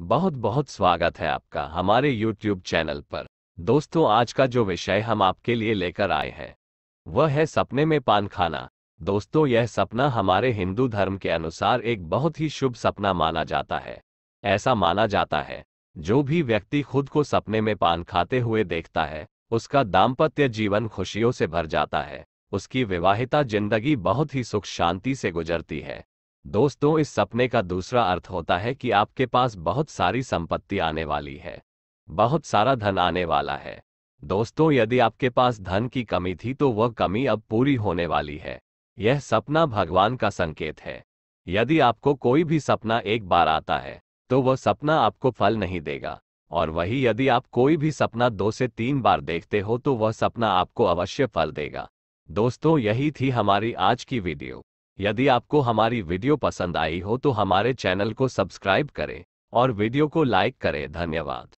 बहुत बहुत स्वागत है आपका हमारे YouTube चैनल पर दोस्तों आज का जो विषय हम आपके लिए लेकर आए हैं वह है सपने में पान खाना दोस्तों यह सपना हमारे हिंदू धर्म के अनुसार एक बहुत ही शुभ सपना माना जाता है ऐसा माना जाता है जो भी व्यक्ति खुद को सपने में पान खाते हुए देखता है उसका दाम्पत्य जीवन खुशियों से भर जाता है उसकी विवाहिता जिंदगी बहुत ही सुख शांति से गुजरती है दोस्तों इस सपने का दूसरा अर्थ होता है कि आपके पास बहुत सारी संपत्ति आने वाली है बहुत सारा धन आने वाला है दोस्तों यदि आपके पास धन की कमी थी तो वह कमी अब पूरी होने वाली है यह सपना भगवान का संकेत है यदि आपको कोई भी सपना एक बार आता है तो वह सपना आपको फल नहीं देगा और वही यदि आप कोई भी सपना दो से तीन बार देखते हो तो वह सपना आपको अवश्य फल देगा दोस्तों यही थी हमारी आज की वीडियो यदि आपको हमारी वीडियो पसंद आई हो तो हमारे चैनल को सब्सक्राइब करें और वीडियो को लाइक करें धन्यवाद